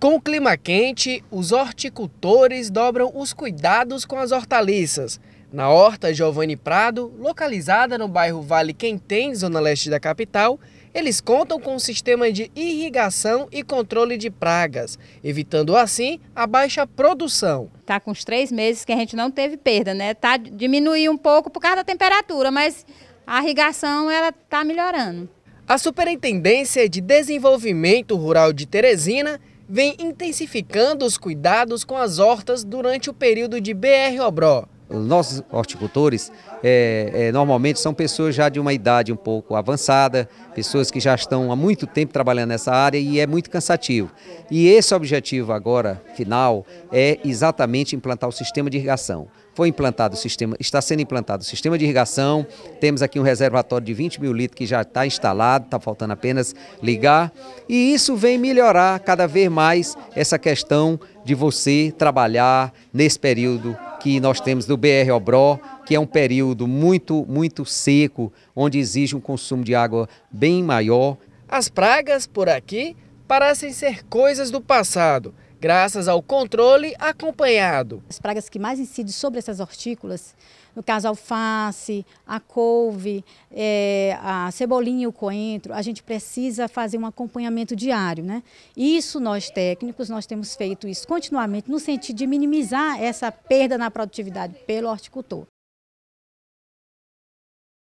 Com o clima quente, os horticultores dobram os cuidados com as hortaliças. Na horta Giovanni Prado, localizada no bairro Vale Quentém, zona leste da capital, eles contam com um sistema de irrigação e controle de pragas, evitando assim a baixa produção. Está com uns três meses que a gente não teve perda, né? Tá diminuindo um pouco por causa da temperatura, mas a irrigação ela está melhorando. A Superintendência de Desenvolvimento Rural de Teresina vem intensificando os cuidados com as hortas durante o período de BR-Obró. Nossos horticultores é, é, normalmente são pessoas já de uma idade um pouco avançada, pessoas que já estão há muito tempo trabalhando nessa área e é muito cansativo. E esse objetivo agora, final, é exatamente implantar o sistema de irrigação. Foi implantado o sistema, está sendo implantado o sistema de irrigação, temos aqui um reservatório de 20 mil litros que já está instalado, está faltando apenas ligar. E isso vem melhorar cada vez mais essa questão de você trabalhar nesse período que nós temos do BR Obró, que é um período muito, muito seco, onde exige um consumo de água bem maior. As pragas por aqui parecem ser coisas do passado graças ao controle acompanhado. As pragas que mais incidem sobre essas hortícolas, no caso a alface, a couve, é, a cebolinha e o coentro, a gente precisa fazer um acompanhamento diário. Né? Isso nós técnicos, nós temos feito isso continuamente no sentido de minimizar essa perda na produtividade pelo horticultor.